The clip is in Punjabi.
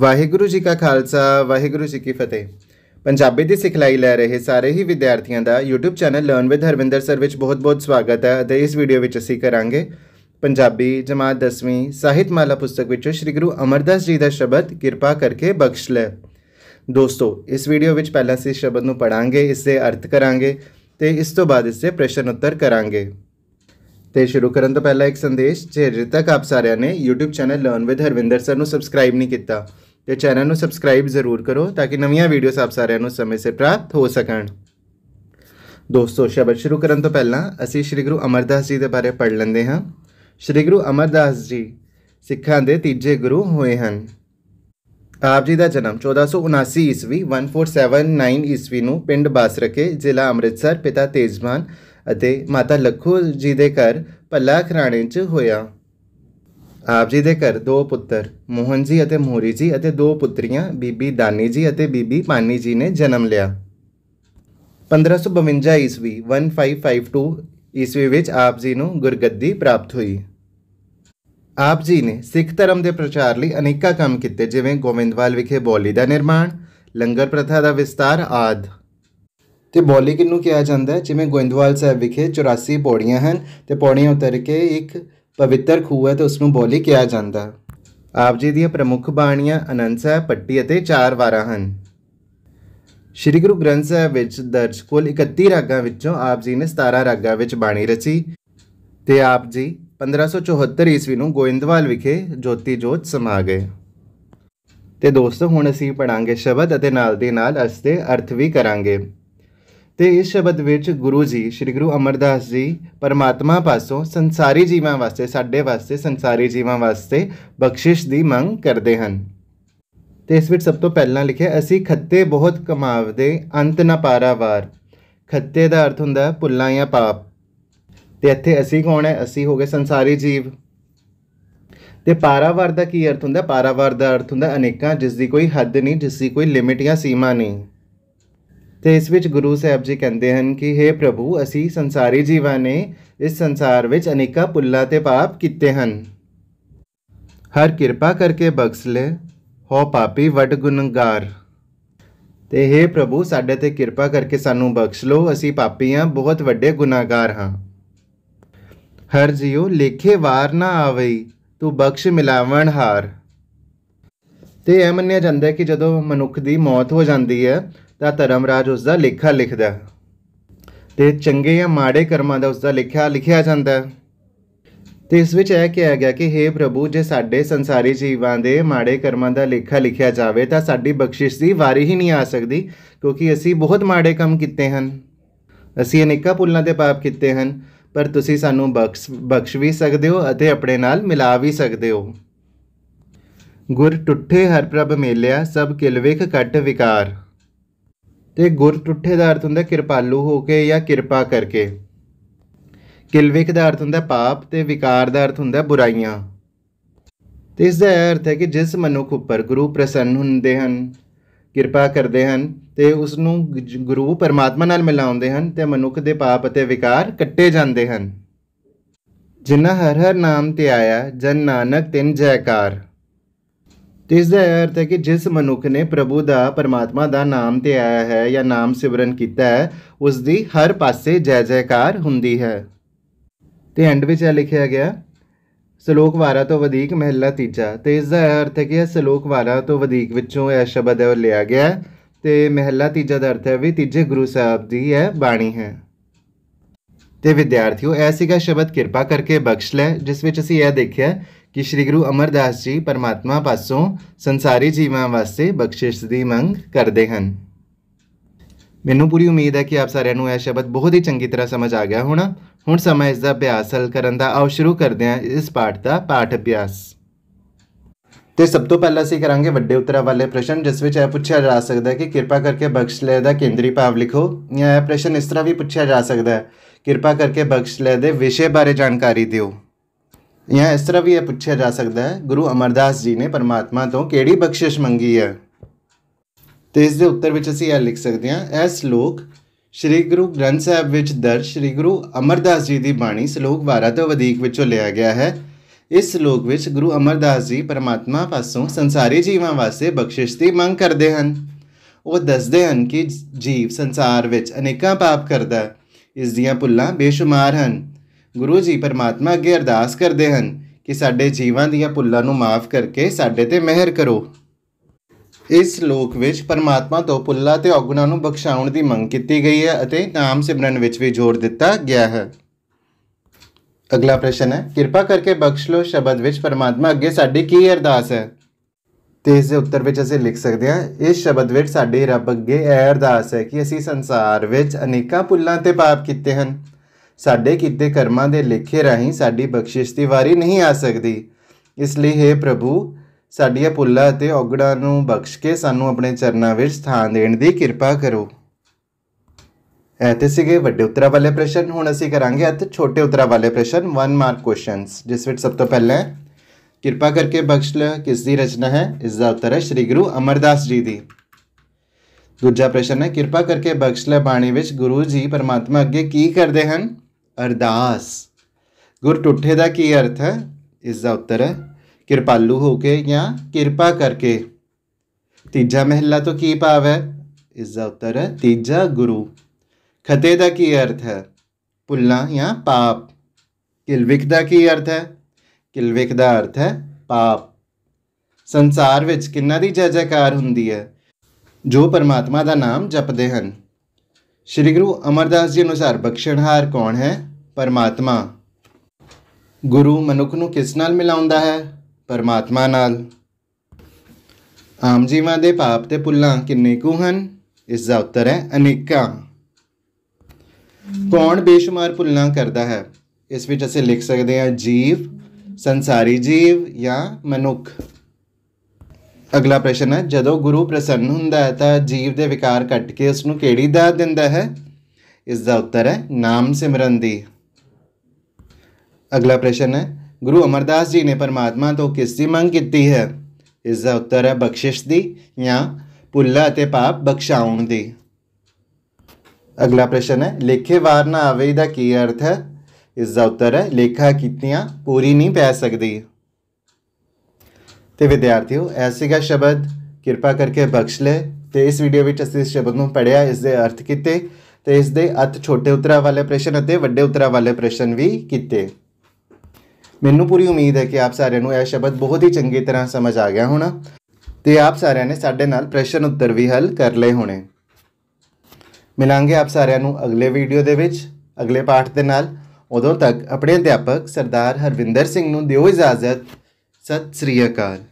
ਵਾਹਿਗੁਰੂ ਜੀ ਕਾ ਖਾਲਸਾ ਵਾਹਿਗੁਰੂ ਜੀ ਕੀ ਫਤਿਹ ਪੰਜਾਬੀ ਦੀ ਸਿਖਲਾਈ ਲੈ ਰਹੇ ਸਾਰੇ ਹੀ ਵਿਦਿਆਰਥੀਆਂ ਦਾ YouTube channel learn with Harvinder sir ਵਿੱਚ ਬਹੁਤ-ਬਹੁਤ ਸਵਾਗਤ ਹੈ ਅਤੇ ਇਸ ਵੀਡੀਓ ਵਿੱਚ ਅਸੀਂ ਕਰਾਂਗੇ ਪੰਜਾਬੀ ਜਮਾਤ 10ਵੀਂ ਸਾਹਿਤ ਮਾਲਾ ਪੁਸਤਕ ਵਿੱਚੋਂ ਸ੍ਰੀ ਗੁਰੂ ਅਮਰਦਾਸ ਜੀ ਦਾ ਸ਼ਬਦ ਕਿਰਪਾ ਕਰਕੇ ਬਖਸ਼ ਲੈ ਦੋਸਤੋ ਇਸ ਵੀਡੀਓ ਵਿੱਚ ਪਹਿਲਾਂ ਸੇ ਸ਼ਬਦ ਨੂੰ ਪੜਾਂਗੇ ਇਸ ਦੇ ਅਰਥ ਕਰਾਂਗੇ ਤੇ ਇਸ ਤੋਂ ਬਾਅਦ ਇਸ ਦੇ ਪ੍ਰਸ਼ਨ ਉੱਤਰ ਕਰਾਂਗੇ ਤੇ ਸ਼ੁਰੂ ਕਰਨ ਤੋਂ ਪਹਿਲਾਂ ਇੱਕ ਸੰਦੇਸ਼ ਜੇ ਤੱਕ ਆਪ ਸਾਰਿਆਂ ਨੇ YouTube channel learn with Harvinder sir ਨੂੰ ਸਬਸਕ੍ਰਾਈਬ ਨਹੀਂ ਕੀਤਾ ਤੇ ਚੈਨਲ ਨੂੰ ਸਬਸਕ੍ਰਾਈਬ ਜ਼ਰੂਰ ਕਰੋ ਤਾਂ ਕਿ ਨਵੀਆਂ ਵੀਡੀਓਸ ਆਪ ਸਾਰਿਆਂ ਨੂੰ ਸਮੇਂ ਸਿਰ ਪ੍ਰਾਪਤ ਹੋ ਸਕਣ ਦੋਸਤੋ ਸ਼ਬਦ ਸ਼ੁਰੂ ਕਰਨ ਤੋਂ ਪਹਿਲਾਂ ਅਸੀਂ ਸ੍ਰੀ ਗੁਰੂ ਅਮਰਦਾਸ ਜੀ ਦੇ ਬਾਰੇ ਪੜ੍ਹ ਲੈਂਦੇ ਹਾਂ ਸ੍ਰੀ ਗੁਰੂ ਅਮਰਦਾਸ ਜੀ ਸਿੱਖਾਂ ਦੇ ਤੀਜੇ ਗੁਰੂ ਹੋਏ ਹਨ ਆਪ ਜੀ ਦਾ ਜਨਮ 1479 ਈਸਵੀ 1479 ਈਸਵੀ ਨੂੰ ਪਿੰਡ ਬਾਸਰਕੇ ਜ਼ਿਲ੍ਹਾ ਅੰਮ੍ਰਿਤਸਰ ਪਿਤਾ ਤੇਜਮਾਨ ਅਤੇ ਮਾਤਾ ਲਖੂ ਜੀ ਦੇ ਘਰ ਪੱਲਾ ਖਰਾਣੇ 'ਚ ਹੋਇਆ ਆਪ ਜੀ ਦੇ ਘਰ ਦੋ ਪੁੱਤਰ ਮੋਹਨ ਜੀ ਅਤੇ ਮੋਰੀ ਜੀ ਅਤੇ ਦੋ ਪੁੱਤਰੀਆਂ ਬੀਬੀ ਦਾਨੀ ਜੀ ਅਤੇ ਬੀਬੀ ਪਾਨੀ ਜੀ ਨੇ ਜਨਮ ਲਿਆ 1552 ਈਸਵੀ 1552 ਈਸਵੀ ਵਿੱਚ ਆਪ ਜੀ ਨੂੰ ਗੁਰਗੱਦੀ ਪ੍ਰਾਪਤ ਹੋਈ ਆਪ ਜੀ ਨੇ ਸਿੱਖ ਧਰਮ ਦੇ ਪ੍ਰਚਾਰ ਲਈ ਅਨੇਕਾਂ ਕੰਮ ਕੀਤੇ ਜਿਵੇਂ ਗੋਵਿੰਦਵਾਲ ਵਿਖੇ ਬੋਲੀ ਦਾ ਨਿਰਮਾਣ ਲੰਗਰ ਪ੍ਰਥਾ ਦਾ ਵਿਸਤਾਰ ਆਦਿ ਤੇ ਬੋਲੀ ਕਿੰਨੂੰ ਕਿਹਾ ਜਾਂਦਾ ਹੈ ਜਿਵੇਂ ਗੋਇੰਦਵਾਲ ਸਾਹਿਬ ਵਿਖੇ 84 ਪੌੜੀਆਂ ਹਨ ਤੇ ਪੌੜੀਆਂ ਉਤਰ ਕੇ ਇੱਕ ਪਵਿੱਤਰ ਖੂਹ ਹੈ ਤੇ ਉਸ ਨੂੰ ਬੋਲੀ ਕਿਹਾ ਜਾਂਦਾ ਆਪ ਜੀ ਦੀਆਂ ਪ੍ਰਮੁੱਖ ਬਾਣੀਆਂ ਅਨੰਦ ਸਾਹਿਬ ਪੱਟੀ ਅਤੇ ਚਾਰ ਵਾਰਾਂ ਹਨ ਸ਼੍ਰੀ ਗੁਰੂ ਗ੍ਰੰਥ ਸਾਹਿਬ ਵਿੱਚ ਦਰਜ ਕੁੱਲ 31 ਰਾਗਾਂ ਵਿੱਚੋਂ ਆਪ ਜੀ ਨੇ 17 ਰਾਗਾਂ ਵਿੱਚ ਬਾਣੀ ਰਚੀ ਤੇ ਆਪ ਜੀ 1574 ਈਸਵੀ ਨੂੰ ਗੋਇੰਦਵਾਲ ਵਿਖੇ ਜੋਤੀ ਜੋਤ ਸਮਾ ਗਏ ਤੇ ਦੋਸਤੋ ਹੁਣ ਅਸੀਂ ਪੜਾਂਗੇ ਸ਼ਬਦ ਅਤੇ ਨਾਲ ਦੇ ਨਾਲ ਅਸਤੇ ਅਰਥ ਵੀ ਕਰਾਂਗੇ ਤੇ ਇਸ ਸ਼ਬਦ ਵਿੱਚ ਗੁਰੂ ਜੀ ਸ੍ਰੀ ਗੁਰੂ ਅਮਰਦਾਸ ਜੀ ਪਰਮਾਤਮਾ ਪਾਸੋਂ ਸੰਸਾਰੀ ਜੀਵਾਂ ਵਾਸਤੇ ਸਾਡੇ ਵਾਸਤੇ ਸੰਸਾਰੀ ਜੀਵਾਂ ਵਾਸਤੇ ਬਖਸ਼ਿਸ਼ ਦੀ ਮੰਗ ਕਰਦੇ ਹਨ ਤੇ ਇਸ ਵਿੱਚ ਸਭ ਤੋਂ ਪਹਿਲਾਂ ਲਿਖਿਆ ਅਸੀਂ ਖੱਤੇ ਬਹੁਤ ਕਮਾਵਦੇ ਅੰਤ ਨਾ ਪਾਰਾ ਵਾਰ ਖੱਤੇ ਦਾ ਅਰਥ ਹੁੰਦਾ ਪੁੱਲਾ ਜਾਂ ਪਾਪ ਤੇ ਇੱਥੇ ਅਸੀਂ ਕੌਣ ਹੈ ਅਸੀਂ ਹੋ ਗਏ ਸੰਸਾਰੀ ਜੀਵ ਤੇ ਪਾਰਾਵਾਰ ਦਾ ਕੀ ਅਰਥ ਹੁੰਦਾ ਪਾਰਾਵਾਰ ਦਾ ਅਰਥ ਹੁੰਦਾ ਅਨੇਕਾਂ ਜਿਸ ਦੀ ਕੋਈ ਹੱਦ ਨਹੀਂ ਜਿਸ ਦੀ ਕੋਈ ਲਿਮਿਟ ਜਾਂ ਸੀਮਾ ਨਹੀਂ ਤੇ ਇਸ ਵਿੱਚ ਗੁਰੂ ਸਾਹਿਬ ਜੀ ਕਹਿੰਦੇ ਹਨ ਕਿ हे ਪ੍ਰਭੂ ਅਸੀਂ ਸੰਸਾਰੀ ਜੀਵਾਂ ਨੇ ਇਸ ਸੰਸਾਰ ਵਿੱਚ ਅਨੇਕਾਂ ਪੁੱਲਾ ਤੇ ਪਾਪ ਕੀਤੇ ਹਨ ਹਰ ਕਿਰਪਾ ਕਰਕੇ ਬਖਸ਼ ਲੈ ਹੋ ਪਾਪੀ ਵਡ ਗੁਨਾਹਗਾਰ ਤੇ हे ਪ੍ਰਭੂ ਸਾਡੇ ਤੇ ਕਿਰਪਾ ਕਰਕੇ ਸਾਨੂੰ ਬਖਸ਼ ਲੋ ਅਸੀਂ ਪਾਪੀ ਆ ਬਹੁਤ ਵੱਡੇ ਗੁਨਾਹਗਾਰ ਹਾਂ ਹਰ ਜਿਉ ਲੇਖੇ ਵਾਰ ਨਾ ਆਵੇ ਤੂੰ ਬਖਸ਼ ਮਿਲਾਵਣ ਹਾਰ ਤੇ ਇਹ ਮੰਨਿਆ ਜਾਂਦਾ ਹੈ ਕਿ ਜਦੋਂ ਮਨੁੱਖ ਦੀ ਮੌਤ ਹੋ ਜਾਂਦੀ ਹੈ ਤਾਂ ਧਰਮਰਾਜ ਉਸ ਦਾ ਲੇਖਾ ਲਿਖਦਾ ਤੇ ਚੰਗੇ ਜਾਂ ਮਾੜੇ ਕਰਮਾਂ ਦਾ ਉਸ ਦਾ ਲਿਖਿਆ ਲਿਖਿਆ ਜਾਂਦਾ ਤੇ ਇਸ ਵਿੱਚ ਇਹ ਕਿਹਾ ਗਿਆ ਕਿ हे ਪ੍ਰਭੂ ਜੇ ਸਾਡੇ ਸੰਸਾਰੀ ਜੀਵਾਂ ਦੇ ਮਾੜੇ ਕਰਮਾਂ ਦਾ ਲੇਖਾ ਲਿਖਿਆ ਜਾਵੇ ਤਾਂ ਸਾਡੀ ਬਖਸ਼ਿਸ਼ ਦੀ ਵਾਰੀ ਹੀ ਨਹੀਂ ਆ ਸਕਦੀ ਕਿਉਂਕਿ ਅਸੀਂ ਬਹੁਤ ਮਾੜੇ ਕੰਮ ਕੀਤੇ ਹਨ ਅਸੀਂ ਅਨੇਕਾਂ ਪੁੱਲਾਂ ਦੇ ਪਾਪ ਕੀਤੇ ਹਨ ਪਰ ਤੁਸੀਂ ਸਾਨੂੰ ਬਖਸ਼ ਬਖਸ਼ ਵੀ ਸਕਦੇ ਹੋ ਅਤੇ ਆਪਣੇ ਨਾਲ ਮਿਲਾ ਵੀ ਸਕਦੇ ਹੋ ਗੁਰ ਟੁੱਠੇ ਹਰ ਪ੍ਰਭ ਮੇਲਿਆ ਸਭ ਕਿਲਵੇਖ ਕੱਟ ਵਿਕਾਰ ਤੇ ਗੁਰ ਟੁੱਠੇ ਦਾ ਅਰਥ ਹੁੰਦਾ ਕਿਰਪਾਲੂ ਹੋ ਕੇ ਜਾਂ ਕਿਰਪਾ ਕਰਕੇ ਕਿਲਵਿਕ ਦਾ ਅਰਥ ਹੁੰਦਾ ਪਾਪ ਤੇ ਵਿਕਾਰ ਦਾ ਅਰਥ ਹੁੰਦਾ ਬੁਰਾਈਆਂ ਤੇ ਇਸ ਦਾ ਅਰਥ ਹੈ ਕਿ ਜਿਸ ਮਨੁੱਖ ਉੱਪਰ ਗੁਰੂ ਪ੍ਰਸੰਨ ਹੁੰਦੇ ਹਨ ਕਿਰਪਾ ਕਰਦੇ ਹਨ ਤੇ ਉਸ ਨੂੰ ਗੁਰੂ ਪਰਮਾਤਮਾ ਨਾਲ ਮਿਲਾਉਂਦੇ ਹਨ ਤੇ ਮਨੁੱਖ ਦੇ ਪਾਪ ਅਤੇ ਵਿਕਾਰ ਕੱਟੇ ਜਾਂਦੇ ਹਨ ਜਿਨ੍ਹਾਂ ਹਰ ਹਰ ਨਾਮ ਤੇ ਆਇਆ ਜਨ ਨਾਨਕ ਤਿੰਨ ਜੈਕਾਰ ਤੇ ਇਸ ਦਾ ਅਰਥ ਹੈ ਕਿ ਜਿਸ ਮਨੁੱਖ ਨੇ ਪ੍ਰਭੂ ਦਾ ਪਰਮਾਤਮਾ ਦਾ ਨਾਮ ਤੇ ਆਇਆ ਹੈ ਜਾਂ ਨਾਮ ਸਿਮਰਨ ਕੀਤਾ ਹੈ ਉਸ ਦੀ ਹਰ ਪਾਸੇ ਜੈ ਜੈਕਾਰ ਹੁੰਦੀ ਹੈ ਤੇ ਐਂਡ ਵਿੱਚ ਇਹ ਲਿਖਿਆ ਗਿਆ ਸ਼ਲੋਕ ਵਾਰਾ ਤੋਂ ਵਧੇਕ ਮਹਿਲਾ ਤੀਜਾ ਤੇ ਇਸ ਦਾ ਅਰਥ ਹੈ ਕਿ ਇਹ ਸ਼ਲੋਕ ਵਾਰਾ ਤੋਂ ਵਧੇਕ ਵਿੱਚੋਂ ਇਹ ਸ਼ਬਦ ਹੈ ਉਹ ਲਿਆ ਗਿਆ ਤੇ ਮਹਿਲਾ ਤੀਜਾ ਦਾ ਅਰਥ ਹੈ ਵੀ ਤੀਜੇ ਗੁਰੂ ਸਾਹਿਬ ਦੀ ਇਹ ਬਾਣੀ ਹੈ ਤੇ ਵਿਦਿਆਰਥੀਓ ਐਸੀ ਸੀਗਾ ਸ਼ਬਦ ਕਿਰਪਾ ਕਰਕੇ ਬਖਸ਼ ਲੈ ਜਿਸ ਵਿੱਚ ਅਸੀਂ ਇਹ ਦੇਖਿਆ ਕਿ ਸ੍ਰੀ ਗੁਰੂ ਅਮਰਦਾਸ ਜੀ ਪਰਮਾਤਮਾ ਪਾਸੋਂ ਸੰਸਾਰੀ ਜੀਵਾਂ ਵਾਸਤੇ ਬਖਸ਼ਿਸ਼ ਦੀ ਮੰਗ ਕਰਦੇ ਹਨ ਮੈਨੂੰ ਪੂਰੀ ਉਮੀਦ ਹੈ ਕਿ ਆਪ ਸਾਰਿਆਂ ਨੂੰ ਇਹ ਸ਼ਬਦ ਬਹੁਤ ਹੀ ਚੰਗੀ ਤਰ੍ਹਾਂ ਸਮਝ ਆ ਗਿਆ ਹੋਣਾ ਹੁਣ ਸਮਾਂ ਇਸ ਦਾ ਅਭਿਆਸ ਹਲ ਕਰਨ ਦਾ ਆਓ ਸ਼ੁਰੂ ਕਰਦੇ ਹਾਂ ਇਸ ਪਾਠ ਦਾ ਪਾਠ ਅਭਿਆਸ ਤੇ ਸਭ ਤੋਂ ਪਹਿਲਾਂ ਅਸੀਂ ਕਰਾਂਗੇ ਵੱਡੇ ਉੱਤਰਾਂ ਵਾਲੇ ਪ੍ਰਸ਼ਨ ਜਿਸ ਵਿੱਚ ਇਹ ਪੁੱਛਿਆ ਜਾ ਸਕਦਾ ਹੈ ਕਿ ਕਿਰਪਾ ਕਰਕੇ ਬਖਸ਼ ਲੈ ਦਾ ਕੇਂਦਰੀ ਭਾਵ ਲਿਖੋ ਜਾਂ ਇਹ ਪ੍ਰਸ਼ਨ ਇਸ ਤਰ੍ਹਾਂ ਵੀ ਪੁੱਛਿਆ ਜਾ ਸਕਦਾ ਹੈ ਕਿਰਪਾ ਕਰਕੇ ਬਖਸ਼ ਲੈ ਦੇ ਵਿਸ਼ੇ ਬਾਰੇ ਜਾਣਕਾਰੀ ਦਿਓ ਇਹ ਇਸ ਤਰ੍ਹਾਂ ਵੀ ਇਹ ਪੁੱਛਿਆ ਜਾ ਸਕਦਾ ਹੈ ਗੁਰੂ ਅਮਰਦਾਸ ਜੀ ਨੇ ਪਰਮਾਤਮਾ ਤੋਂ ਕਿਹੜੀ ਬਖਸ਼ਿਸ਼ ਮੰਗੀ ਹੈ ਤੇ ਇਸ ਦੇ ਉੱਤਰ ਵਿੱਚ ਅਸੀਂ ਇਹ ਲਿਖ ਸਕਦੇ ਹਾਂ ਇਹ ਸ਼ਲੋਕ ਸ੍ਰੀ ਗੁਰੂ ਗ੍ਰੰਥ ਸਾਹਿਬ ਵਿੱਚ ਦਰਜ ਸ੍ਰੀ ਗੁਰੂ ਅਮਰਦਾਸ ਜੀ ਦੀ ਬਾਣੀ ਸ਼ਲੋਕ 12 ਤੋਂ ਵਧੇਕ ਵਿੱਚੋਂ ਲਿਆ ਗਿਆ ਹੈ ਇਸ ਸ਼ਲੋਕ ਵਿੱਚ ਗੁਰੂ ਅਮਰਦਾਸ ਜੀ ਪਰਮਾਤਮਾ ਪਾਸੋਂ ਸੰਸਾਰੀ ਜੀਵਾਂ ਵਾਸਤੇ ਬਖਸ਼ਿਸ਼ ਦੀ ਮੰਗ ਕਰਦੇ ਹਨ ਉਹ ਦੱਸਦੇ ਹਨ ਕਿ ਜੀਵ ਸੰਸਾਰ ਵਿੱਚ ਅਨੇਕਾਂ ਪਾਪ ਕਰਦਾ ਹੈ ਇਸ ਦੀਆਂ ਭੁੱਲਾਂ ਬੇਸ਼ੁਮਾਰ ਹਨ ਗੁਰੂ ਜੀ ਪਰਮਾਤਮਾ ਅੱਗੇ ਅਰਦਾਸ ਕਰਦੇ ਹਨ ਕਿ ਸਾਡੇ ਜੀਵਾਂ ਦੀਆਂ ਭੁੱਲਾਂ ਨੂੰ ਮਾਫ ਕਰਕੇ ਸਾਡੇ ਤੇ ਮਿਹਰ ਕਰੋ ਇਸ ਲੋਕ ਵਿੱਚ ਪਰਮਾਤਮਾ ਤੋਂ ਭੁੱਲਾਂ ਤੇ ਔਗਣਾਂ ਨੂੰ ਬਖਸ਼ਾਉਣ ਦੀ ਮੰਗ ਕੀਤੀ ਗਈ ਹੈ ਅਤੇ ਨਾਮ ਸਿਮਰਨ ਵਿੱਚ ਵੀ ਜੋਰ ਦਿੱਤਾ ਗਿਆ ਹੈ ਅਗਲਾ ਪ੍ਰਸ਼ਨ ਹੈ ਕਿਰਪਾ ਕਰਕੇ ਬਖਸ਼ ਲੋ ਸ਼ਬਦ ਵਿੱਚ ਪਰਮਾਤਮਾ ਅੱਗੇ ਸਾਡੀ ਕੀ ਅਰਦਾਸ ਹੈ ਤੇ ਇਸ ਦੇ ਉੱਤਰ ਵਿੱਚ ਅਸੀਂ ਲਿਖ ਸਕਦੇ ਹਾਂ ਇਸ ਸ਼ਬਦ ਵਿੱਚ ਸਾਡੇ ਰੱਬ ਅੱਗੇ ਇਹ ਅਰਦਾਸ ਹੈ ਕਿ ਅਸੀਂ ਸੰਸਾਰ ਵਿੱਚ ਅਨੇਕਾਂ ਪੁੱਲਾਂ ਤੇ ਪਾਪ ਕੀਤੇ ਹਨ ਸਾਡੇ ਕੀਤੇ ਕਰਮਾਂ ਦੇ ਲੇਖੇ ਰਾਹੀਂ ਸਾਡੀ ਬਖਸ਼ਿਸ਼ ਦੀ ਵਾਰੀ ਨਹੀਂ ਆ ਸਕਦੀ ਇਸ ਲਈ हे ਪ੍ਰਭੂ ਸਾਡੀਆਂ ਪੁੱਲਾਂ ਅਤੇ ਔਗੜਾਂ ਨੂੰ ਬਖਸ਼ ਕੇ ਸਾਨੂੰ ਆਪਣੇ ਚਰਨਾਂ ਵਿੱਚ ਥਾਂ ਦੇਣ ਦੀ ਕਿਰਪਾ ਕਰੋ ਐ ਤੇ ਸੀਗੇ ਵੱਡੇ ਉਤਰਾ ਵਾਲੇ ਪ੍ਰਸ਼ਨ ਹੁਣ ਅਸੀਂ ਕਰਾਂਗੇ ਅਤ ਛੋਟੇ ਉਤਰਾ ਵਾਲੇ ਪ੍ਰਸ਼ਨ 1 ਮਾਰਕ ਕੁਐਸਚਨਸ ਜਿਸ ਵਿੱਚ ਸਭ ਤੋਂ ਪਹਿਲਾਂ ਕਿਰਪਾ ਕਰਕੇ ਬਖਸ਼ ਲੈ ਕਿਸ ਦੀ ਰਚਨਾ ਹੈ ਇਸ ਦਾ ਉੱਤਰ ਹੈ ਸ੍ਰੀ ਗੁਰੂ ਅਮਰਦਾਸ ਜੀ ਦੀ ਦੂਜਾ ਪ੍ਰਸ਼ਨ ਹੈ ਕਿਰਪਾ ਕਰਕੇ ਬਖਸ਼ ਲੈ ਬਾਣੀ ਵਿੱਚ ਗੁਰੂ ਜੀ ਪਰਮਾਤਮਾ ਅੱਗੇ ਕੀ ਕਰਦੇ ਹਨ ਅਰਦਾਸ ਗੁਰ ਟੁੱਠੇ ਦਾ ਕੀ ਅਰਥ ਹੈ ਇਸ ਦਾ ਉੱਤਰ ਹੈ ਕਿਰਪਾਲੂ ਹੋ ਕੇ ਜਾਂ ਕਿਰਪਾ ਕਰਕੇ ਤੀਜਾ ਮਹਿਲਾ ਤੋਂ ਕੀ ਭਾਵ ਹੈ ਇਸ ਦਾ ਉੱਤਰ ਹੈ ਤੀਜਾ ਗੁਰੂ ਖਤੇ ਦਾ ਕੀ ਅਰਥ ਹੈ ਪੁੱਲਾ ਜਾਂ ਪਾਪ ਕਿਲਵਿਕ ਦਾ ਕੀ ਅਰਥ ਹੈ ਕਿਲਵਿਕ ਦਾ ਅਰਥ ਹੈ ਪਾਪ ਸੰਸਾਰ ਵਿੱਚ ਕਿੰਨਾ ਦੀ ਜੈ ਜੈਕਾਰ ਹੁੰਦੀ ਹੈ ਜੋ ਪਰਮਾਤਮਾ ਦਾ ਨਾਮ ਜਪਦੇ ਹਨ ਸ੍ਰੀ ਗੁਰੂ ਅਮਰਦਾਸ ਜੀ ਅਨੁਸਾਰ ਬਖਸ਼ਣਹਾਰ ਕੌਣ ਹੈ ਪਰਮਾਤਮਾ ਗੁਰੂ ਮਨੁੱਖ ਨੂੰ ਕਿਸ ਨਾਲ ਮਿਲਾਉਂਦਾ ਹੈ ਪਰਮਾਤਮਾ ਨਾਲ ਆਮ ਜੀਵਾਂ ਦੇ ਪਾਪ ਤੇ ਪੁੱਲਾਂ ਕਿੰਨੇ ਕੁ ਹਨ ਇਸ ਦਾ ਉੱਤਰ ਹੈ ਅਨੇਕਾਂ ਕੌਣ ਬੇਸ਼ੁਮਾਰ ਪੁੱਲਾਂ ਕਰਦਾ ਹੈ ਇਸ ਵਿੱਚ ਅਸੀਂ ਲਿਖ ਸਕਦੇ ਹਾਂ ਜੀਵ ਸੰਸਾਰੀ ਜੀਵ ਜਾਂ ਮਨੁੱਖ ਅਗਲਾ ਪ੍ਰਸ਼ਨ ਹੈ ਜਦੋਂ ਗੁਰੂ ਪ੍ਰਸੰਨ ਹੁੰਦਾ ਹੈ ਤਾਂ ਜੀਵ ਦੇ ਵਿਕਾਰ ਕੱਟ ਕੇ ਉਸ ਨੂੰ ਕਿਹੜੀ ਦਾਤ ਦਿੰਦਾ ਹੈ ਇਸ ਦਾ ਉੱਤਰ ਹੈ ਨਾਮ ਸਿਮਰਨ ਦੀ ਅਗਲਾ ਪ੍ਰਸ਼ਨ ਹੈ ਗੁਰੂ ਅਮਰਦਾਸ ਜੀ ਨੇ ਪਰਮਾਤਮਾ ਤੋਂ ਕਿਸ ਦੀ ਮੰਗ ਕੀਤੀ ਹੈ ਇਸ ਦਾ ਉੱਤਰ ਹੈ ਬਖਸ਼ਿਸ਼ ਦੀ ਜਾਂ ਪੁੱਲਾ ਤੇ ਪਾਪ ਬਖਸ਼ਾਉਣ ਦੀ ਅਗਲਾ ਪ੍ਰਸ਼ਨ ਹੈ ਲੇਖੇ ਵਾਰਨਾ ਆਵੇ ਦਾ ਕੀ ਅਰਥ ਹੈ ਇਸ ਦਾ ਉੱਤਰ ਹੈ ਲੇਖਾ ਕੀਤੀਆਂ ਪੂਰੀ ਨਹੀਂ ਪੈ ਸਕਦੀ ਤੇ ਵਿਦਿਆਰਥੀਓ ਐ ਸ਼ਬਦ ਕਿਰਪਾ ਕਰਕੇ ਬਖਸ਼ ਲੈ ਤੇ ਇਸ ਵੀਡੀਓ ਵਿੱਚ ਅਸੀਂ ਇਸ ਸ਼ਬਦ ਨੂੰ ਪੜਿਆ ਇਸ ਦੇ ਅਰਥ ਕੀਤੇ ਤੇ ਇਸ ਦੇ ਅਤ ਛੋਟੇ ਉਤਰਾ ਵਾਲੇ ਪ੍ਰਸ਼ਨ ਅਤੇ ਵੱਡੇ ਉਤਰਾ ਵਾਲੇ ਪ੍ਰਸ਼ਨ ਵੀ ਕੀਤੇ ਮੈਨੂੰ ਪੂਰੀ ਉਮੀਦ ਹੈ ਕਿ ਆਪ ਸਾਰਿਆਂ ਨੂੰ ਇਹ ਸ਼ਬਦ ਬਹੁਤ ਹੀ ਚੰਗੀ ਤਰ੍ਹਾਂ ਸਮਝ ਆ ਗਿਆ ਹੋਣਾ ਤੇ ਆਪ ਸਾਰਿਆਂ ਨੇ ਸਾਡੇ ਨਾਲ ਪ੍ਰਸ਼ਨ ਉੱਤਰ ਵੀ ਹੱਲ ਕਰ ਲਏ ਹੋਣੇ ਮਿਲਾਂਗੇ ਆਪ ਸਾਰਿਆਂ ਨੂੰ ਅਗਲੇ ਵੀਡੀਓ ਦੇ ਵਿੱਚ ਅਗਲੇ ਪਾਠ ਦੇ ਨਾਲ ਉਦੋਂ ਤੱਕ ਆਪਣੇ ਅਧਿਆਪਕ ਸਰਦਾਰ ਹਰਵਿੰਦਰ ਸਿੰਘ ਨੂੰ ਦਿਓ ਇਜਾਜ਼ਤ ਸਤਿ ਸ੍ਰੀ ਅਕਾਲ